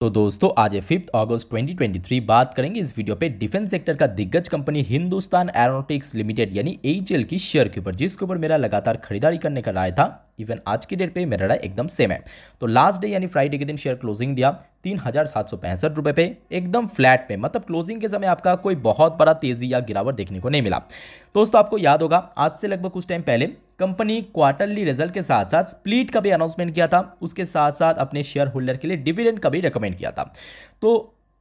तो दोस्तों आज फिफ्थ अगस्त 2023 बात करेंगे इस वीडियो पे डिफेंस सेक्टर का दिग्गज कंपनी हिंदुस्तान एरोनोटिक्स लिमिटेड यानी एच की शेयर के ऊपर जिसके ऊपर मेरा लगातार खरीदारी करने का राय था इवन आज की डेट पे मेरा राय एकदम सेम है तो लास्ट डे यानी फ्राइडे के दिन शेयर क्लोजिंग दिया तीन हज़ार सात सौ पैंसठ रुपये पे एकदम फ्लैट पे मतलब क्लोजिंग के समय आपका कोई बहुत बड़ा तेज़ी या गिरावट देखने को नहीं मिला दोस्तों आपको याद होगा आज से लगभग कुछ टाइम पहले कंपनी क्वार्टरली रिजल्ट के साथ साथ स्प्लिट का भी अनाउंसमेंट किया था उसके साथ साथ अपने शेयर होल्डर के लिए डिविडेंड का भी रिकमेंड किया था तो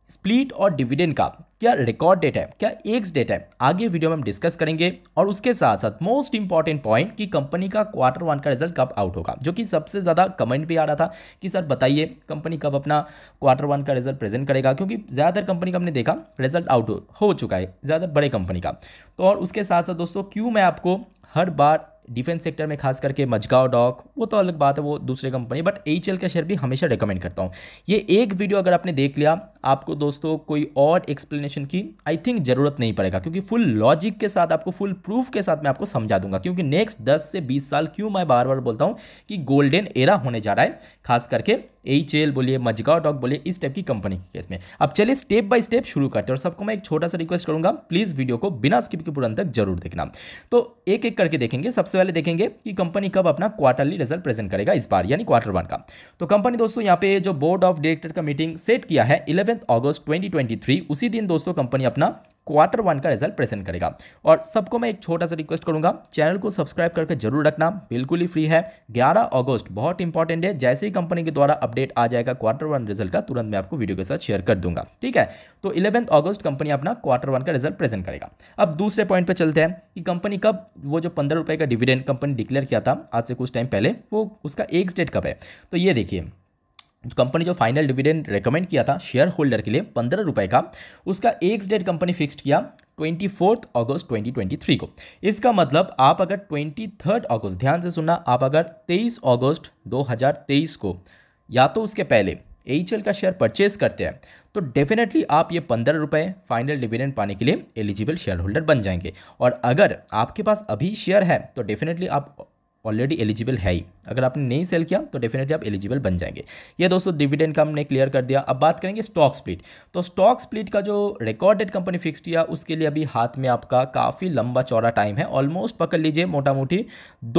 स्प्लिट और डिविडेंड का क्या रिकॉर्ड डेट है क्या एक्स डेट है आगे वीडियो में हम डिस्कस करेंगे और उसके साथ साथ मोस्ट इंपॉर्टेंट पॉइंट कि कंपनी का क्वार्टर वन का रिजल्ट कब आउट होगा जो कि सबसे ज़्यादा कमेंट भी आ रहा था कि सर बताइए कंपनी कब अपना क्वार्टर वन का रिजल्ट प्रेजेंट करेगा क्योंकि ज़्यादातर कंपनी का हमने देखा रिजल्ट आउट हो चुका है ज़्यादा बड़े कंपनी का तो और उसके साथ साथ दोस्तों क्यों मैं आपको हर बार डिफेंस सेक्टर में खास करके मजगाव डॉक वो तो अलग बात है वो दूसरे कंपनी बट एच का शेयर भी हमेशा रिकमेंड करता हूँ ये एक वीडियो अगर आपने देख लिया आपको दोस्तों कोई और एक्सप्लेनेशन की आई थिंक ज़रूरत नहीं पड़ेगा क्योंकि फुल लॉजिक के साथ आपको फुल प्रूफ के साथ मैं आपको समझा दूंगा क्योंकि नेक्स्ट दस से बीस साल क्यों मैं बार बार बोलता हूँ कि गोल्डन एरा होने जा रहा है खास करके एच एल बोलिए मजगाव डॉक बोलिए इस टाइप की कंपनी के केस में अब चलिए स्टेप बाय स्टेप शुरू करते हैं और सबको मैं एक छोटा सा रिक्वेस्ट करूंगा प्लीज़ वीडियो को बिना स्किप के पूरा तक जरूर देखना तो एक एक करके देखेंगे सबसे पहले देखेंगे कि कंपनी कब अपना क्वार्टरली रिजल्ट प्रेजेंट करेगा इस बार यानी क्वार्टर वन का तो कंपनी दोस्तों यहाँ पे जो बोर्ड ऑफ डायरेक्टर का मीटिंग सेट किया है इलेवन इलेवंथ अगस्त 2023 उसी दिन दोस्तों कंपनी अपना क्वार्टर वन का रिजल्ट प्रेजेंट करेगा और सबको मैं एक छोटा सा रिक्वेस्ट करूंगा चैनल को सब्सक्राइब करके जरूर रखना बिल्कुल ही फ्री है 11 अगस्त बहुत इंपॉर्टेंट है जैसे ही कंपनी के द्वारा अपडेट आ जाएगा क्वार्टर वन रिजल्ट का तुरंत मैं आपको वीडियो के साथ शेयर कर दूंगा ठीक है तो इलेवेंथ ऑगस्ट कंपनी अपना क्वार्टर वन का रिजल्ट प्रेजेंट करेगा अब दूसरे पॉइंट पर चलते हैं कि कंपनी कब वो जो पंद्रह का डिविडेंड कंपनी डिक्लेयर किया था आज से कुछ टाइम पहले वो उसका एक डेट कब है तो ये देखिए कंपनी तो जो फाइनल डिविडेंड रेकमेंड किया था शेयर होल्डर के लिए पंद्रह रुपये का उसका एक डेट कंपनी फिक्स्ड किया twenty fourth August twenty twenty three को इसका मतलब आप अगर ट्वेंटी थर्ड अगस्त ध्यान से सुनना आप अगर तेईस अगस्त दो हज़ार तेईस को या तो उसके पहले एच का शेयर परचेज करते हैं तो डेफिनेटली आप ये पंद्रह रुपये फाइनल डिविडेंड पाने के लिए एलिजिबल शेयर होल्डर बन जाएंगे और अगर आपके पास अभी शेयर है तो डेफिनेटली आप ऑलरेडी एलिजिबल है ही अगर आपने नहीं सेल किया तो डेफिनेटली आप एलिजिबल बन जाएंगे ये दोस्तों डिविडेंड का हमने क्लियर कर दिया अब बात करेंगे स्टॉक स्प्लिट तो स्टॉक स्प्लिट का जो रिकॉर्डेड कंपनी फिक्स किया उसके लिए अभी हाथ में आपका काफ़ी लंबा चौड़ा टाइम है ऑलमोस्ट पकड़ लीजिए मोटा मोटी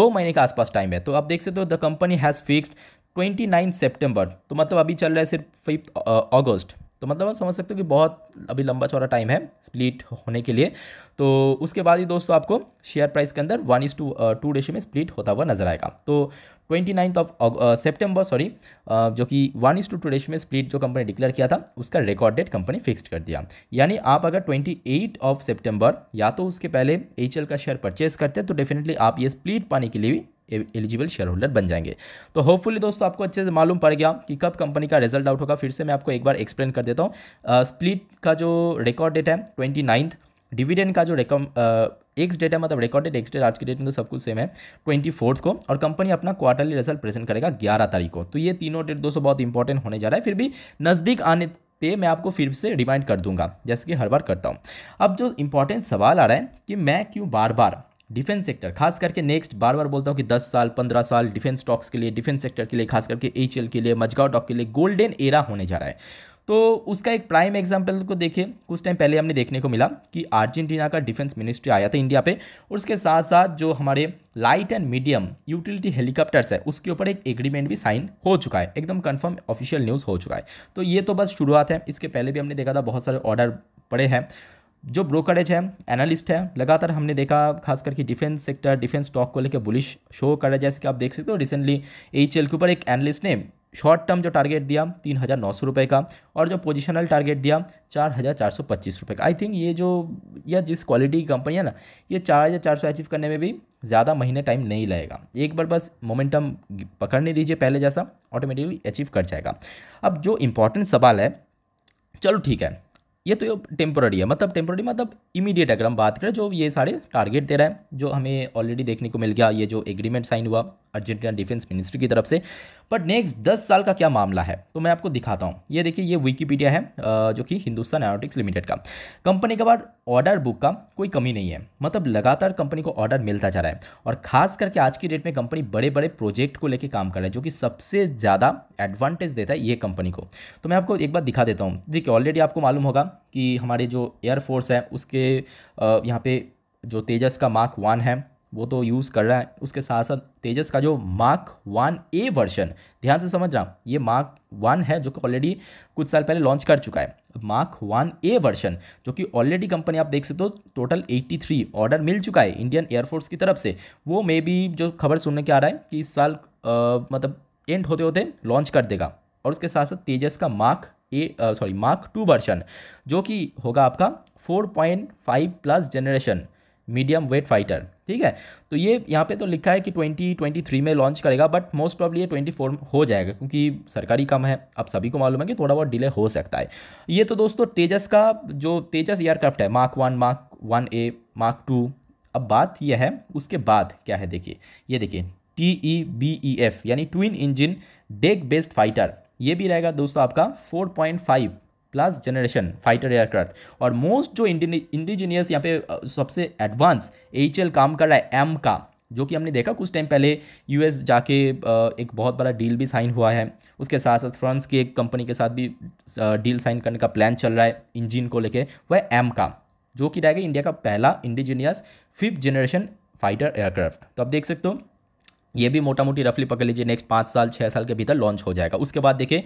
दो महीने के आसपास टाइम है तो आप देख सकते हो the company has fixed twenty nine September तो मतलब अभी चल रहा है सिर्फ फिफ्थ अगस्त तो मतलब आप समझ सकते हो कि बहुत अभी लंबा चौड़ा टाइम है स्प्लिट होने के लिए तो उसके बाद ही दोस्तों आपको शेयर प्राइस के अंदर वन इज टू टू डेशो में स्प्लिट होता हुआ नजर आएगा तो twenty ninth of September sorry जो कि वन इज टू टू डेशो में स्प्लिट जो कंपनी डिक्लेयर किया था उसका रिकॉर्ड डेट कंपनी फिक्सड कर दिया यानी आप अगर ट्वेंटी एट ऑफ सेप्टेम्बर या तो उसके पहले एच का शेयर परचेज करते हैं तो डेफिनेटली आप ये स्प्लिट पाने के लिए भी एलिजिबल शेयर होल्डर बन जाएंगे तो होपफुली दोस्तों आपको अच्छे से मालूम पड़ गया कि कब कंपनी का रिजल्ट आउट होगा फिर से मैं आपको एक बार एक्सप्लेन कर देता हूँ स्प्लिट का जो रिकॉर्ड डेट है ट्वेंटी नाइन्थ डिविडेंड का जो रिकॉर्ड एक्स डेट है मतलब रिकॉर्डेड एक्स डेट आज की डेट में तो सब कुछ सेम है ट्वेंटी फोर्थ को और कंपनी अपना क्वार्टरली रिजल्ट प्रेजेंट करेगा ग्यारह तारीख को तो ये तीनों डेट दोस्तों बहुत इंपॉर्टेंट होने जा रहा है फिर भी नज़दीक आने पे मैं आपको फिर से रिमाइंड कर दूंगा जैसे कि हर बार करता हूँ अब जो इम्पोर्टेंट सवाल आ रहा है कि मैं क्यों बार बार डिफेंस सेक्टर खास करके नेक्स्ट बार बार बोलता हूँ कि 10 साल 15 साल डिफेंस स्टॉक्स के लिए डिफेंस सेक्टर के लिए खास करके एच के लिए मजगाव टॉक के लिए गोल्डन एरा होने जा रहा है तो उसका एक प्राइम एग्जाम्पल को देखें कुछ टाइम पहले हमने देखने को मिला कि अर्जेंटीना का डिफेंस मिनिस्ट्री आया था इंडिया पे और उसके साथ साथ जो हमारे light and medium utility helicopters है उसके ऊपर एक एग्रीमेंट भी साइन हो चुका है एकदम कंफर्म ऑफिशियल न्यूज़ हो चुका है तो ये तो बस शुरुआत है इसके पहले भी हमने देखा था बहुत सारे ऑर्डर पड़े हैं जो ब्रोकरेज है एनालिस्ट है लगातार हमने देखा खास करके डिफेंस सेक्टर डिफेंस स्टॉक को लेकर बुलिश शो कर रहा है जैसे कि आप देख सकते हो रिसेंटली एच के ऊपर एक एनालिस्ट ने शॉर्ट टर्म जो टारगेट दिया तीन हज़ार नौ सौ रुपये का और जो पोजिशनल टारगेट दिया चार हज़ार चार सौ पच्चीस रुपये का आई थिंक ये जो या जिस क्वालिटी की कंपनी है ना ये चार हज़ार चार सौ अचीव करने में भी ज़्यादा महीने टाइम नहीं लगेगा एक बार बस मोमेंटम पकड़ने दीजिए पहले जैसा ऑटोमेटिकली अचीव कर जाएगा अब जो इम्पोर्टेंट सवाल है चलो ठीक है ये तो टेम्पोरी है मतलब टेम्पोरी मतलब इमीडिएट अगर हम बात करें जो ये सारे टारगेट दे रहा है जो हमें ऑलरेडी देखने को मिल गया ये जो एग्रीमेंट साइन हुआ अर्जेंटीना डिफेंस मिनिस्ट्री की तरफ से बट नेक्स्ट दस साल का क्या मामला है तो मैं आपको दिखाता हूँ ये देखिए ये विकीपीडिया है जो कि हिंदुस्तान एरोटिक्स लिमिटेड का कंपनी के बाद ऑर्डर बुक का कोई कमी नहीं है मतलब लगातार कंपनी को ऑर्डर मिलता जा रहा है और खास करके आज की डेट में कंपनी बड़े बड़े प्रोजेक्ट को लेकर काम कर रहा है जो कि सबसे ज़्यादा एडवांटेज देता है ये कंपनी को तो मैं आपको एक बार दिखा देता हूँ देखिए ऑलरेडी आपको मालूम होगा कि हमारे जो एयरफोर्स है उसके यहाँ पे जो तेजस का मार्क वन है वो तो यूज़ कर रहा है उसके साथ साथ तेजस का जो मार्क वन ए वर्जन ध्यान से समझ रहा ये मार्क वन है जो कि ऑलरेडी कुछ साल पहले लॉन्च कर चुका है मार्क वन ए वर्जन जो कि ऑलरेडी कंपनी आप देख सकते हो टोटल 83 ऑर्डर मिल चुका है इंडियन एयरफोर्स की तरफ से वो मे बी जो खबर सुनने के आ रहा है कि इस साल आ, मतलब एंड होते होते लॉन्च कर देगा और उसके साथ साथ तेजस का mark A sorry mark two version जो कि होगा आपका four point five plus generation medium weight fighter ठीक है तो ये यहाँ पे तो लिखा है कि 2023 में लॉन्च करेगा बट मोस्ट प्रॉब्ली ये 24 हो जाएगा क्योंकि सरकारी काम है अब सभी को मालूम है कि थोड़ा बहुत डिले हो सकता है ये तो दोस्तों तेजस का जो तेजस एयरक्राफ्ट है mark one mark one A mark two अब बात यह है उसके बाद क्या है देखिए ये देखिए T E B E F यानी twin engine deck based fighter ये भी रहेगा दोस्तों आपका four point five plus generation fighter aircraft और मोस्ट जो इंडिजीनियस यहाँ पे सबसे एडवांस एच काम कर रहा है एम का जो कि हमने देखा कुछ टाइम पहले यूएस जाके एक बहुत बड़ा डील भी साइन हुआ है उसके साथ साथ फ्रांस की एक कंपनी के साथ भी डील साइन करने का प्लान चल रहा है इंजिन को लेकर वह एम का जो कि रहेगा इंडिया का पहला indigenous fifth generation fighter aircraft तो आप देख सकते हो ये भी मोटा मोटी रफली पकड़ लीजिए नेक्स्ट पाँच साल छः साल के भीतर लॉन्च हो जाएगा उसके बाद देखिए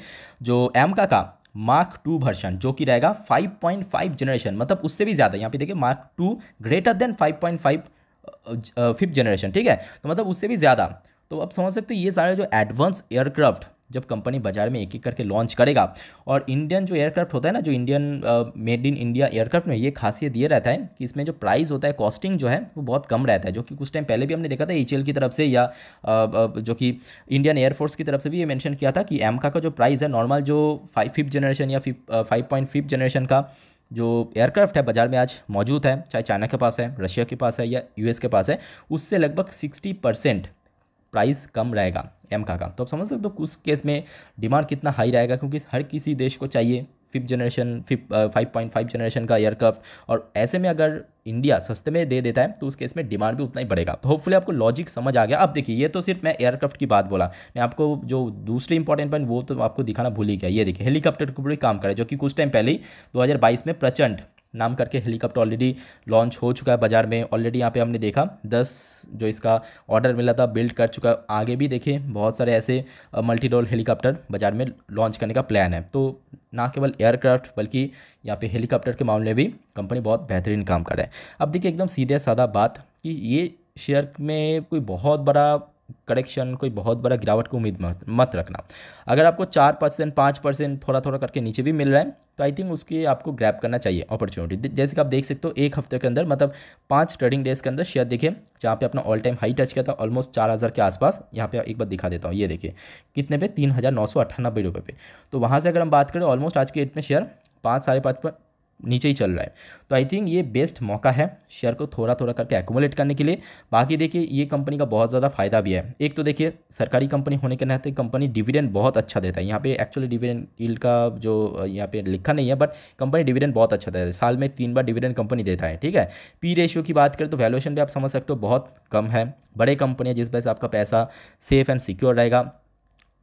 जो एम का का मार्क टू वर्जन जो कि रहेगा 5.5 जनरेशन मतलब उससे भी ज़्यादा यहाँ पे देखिए mark two greater than 5.5 fifth generation ठीक है तो मतलब उससे भी ज़्यादा तो अब समझ सकते हो ये सारे जो एडवांस एयरक्राफ्ट जब कंपनी बाजार में एक एक करके लॉन्च करेगा और इंडियन जो एयरक्राफ्ट होता है ना जो Indian made in India aircraft में ये खासियत ये रहता है कि इसमें जो प्राइस होता है कॉस्टिंग जो है वो बहुत कम रहता है जो कि कुछ टाइम पहले भी हमने देखा था एच की तरफ से या आ, आ, जो कि इंडियन एयरफोर्स की तरफ से भी ये मैंशन किया था कि एम का जो प्राइस है नॉर्मल जो फाइव फिफ्थ जनरेशन या फाइव पॉइंट फिफ्थ जनरेशन का जो एयरक्राफ्ट है बाज़ार में आज मौजूद है चाहे चाइना के पास है रशिया के पास है या यूएस के पास है उससे लगभग सिक्सटी परसेंट प्राइस कम रहेगा एम का का तो आप समझ सकते हो उस केस में डिमांड कितना हाई रहेगा क्योंकि हर किसी देश को चाहिए fifth generation fifth five point five generation का एयरक्राफ्ट और ऐसे में अगर इंडिया सस्ते में दे देता है तो उस केस में डिमांड भी उतना ही बढ़ेगा तो होपफुली आपको लॉजिक समझ आ गया अब देखिए ये तो सिर्फ मैं एयरक्राफ्ट की बात बोला मैं आपको जो दूसरी इंपॉर्टेंट पॉइंट वो तो आपको दिखाना भूल ही गया ये देखिए हेलीकॉप्टर को भी काम करें जो कि कुछ टाइम पहले ही 2022 में प्रचंड नाम करके हेलीकॉप्टर ऑलरेडी लॉन्च हो चुका है बाज़ार में ऑलरेडी यहाँ पे हमने देखा दस जो इसका ऑर्डर मिला था बिल्ड कर चुका है आगे भी देखें बहुत सारे ऐसे मल्टी डोल हेलीकॉप्टर बाज़ार में लॉन्च करने का प्लान है तो ना केवल एयरक्राफ्ट बल्कि यहाँ पे हेलीकॉप्टर के मामले में भी कंपनी बहुत बेहतरीन काम कर रहा है अब देखिए एकदम सीधे सादा बात कि ये शेयर में कोई बहुत बड़ा करेक्शन कोई बहुत बड़ा गिरावट की उम्मीद मत मत रखना अगर आपको चार परसेंट पाँच परसेंट थोड़ा थोड़ा करके नीचे भी मिल रहा है तो आई थिंक उसकी आपको ग्रैप करना चाहिए अपॉर्चुनिटी जैसे कि आप देख सकते हो एक हफ्ते के अंदर मतलब पाँच ट्रेडिंग डेज के अंदर शेयर देखिए जहाँ पे अपना ऑल टाइम हाई टच किया था ऑलमोस्ट चार हज़ार के आसपास यहाँ पे एक बार दिखा देता हूँ ये देखिए कितने पे तीन हज़ार नौ सौ पे तो वहाँ से अगर हम बात करें ऑलमोस्ट आज के डेट में शेयर पाँच साढ़े पाँच पर नीचे ही चल रहा है तो आई थिंक ये बेस्ट मौका है शेयर को थोड़ा थोड़ा करके एकोमोलेट करने के लिए बाकी देखिए ये कंपनी का बहुत ज़्यादा फायदा भी है एक तो देखिए सरकारी कंपनी होने के नाते कंपनी डिविडेंड बहुत अच्छा देता है यहाँ पे एक्चुअली डिविडेंड डील का जो यहाँ पे लिखा नहीं है बट कंपनी डिविडेंड बहुत अच्छा देता है साल में तीन बार डिविडेंड कंपनी देता है ठीक है पी रेशियो की बात करें तो वैल्यूएशन भी आप समझ सकते हो बहुत कम है बड़े कंपनी है जिस वजह से आपका पैसा सेफ एंड सिक्योर रहेगा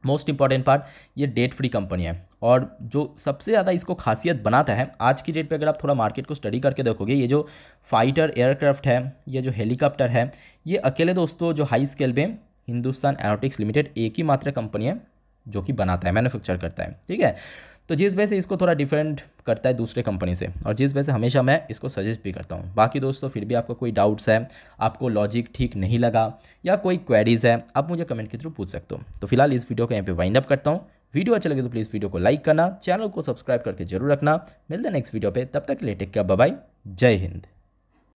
मोस्ट इंपॉर्टेंट पार्ट ये डेट फ्री कंपनी है और जो सबसे ज़्यादा इसको खासियत बनाता है आज की डेट पे अगर आप थोड़ा मार्केट को स्टडी करके देखोगे ये जो फाइटर एयरक्राफ्ट है ये जो हेलीकॉप्टर है ये अकेले दोस्तों जो हाई स्केल में हिंदुस्तान एरोटिक्स लिमिटेड एक ही मात्र कंपनी है जो कि बनाता है मैनुफैक्चर करता है ठीक है तो जिस वजह से इसको थोड़ा डिफरेंट करता है दूसरे कंपनी से और जिस वजह से हमेशा मैं इसको सजेस्ट भी करता हूँ बाकी दोस्तों फिर भी आपका कोई डाउट्स है आपको लॉजिक ठीक नहीं लगा या कोई क्वेरीज़ है आप मुझे कमेंट के थ्रू पूछ सकते हो तो फिलहाल इस वीडियो को यहाँ पे वाइंड अप करता हूँ वीडियो अच्छा लगे तो प्लीज़ वीडियो को लाइक करना चैनल को सब्सक्राइब करके जरूर रखना मिलते हैं नेक्स्ट वीडियो पे तब तक के लिए टेक केयर बाय जय हिंद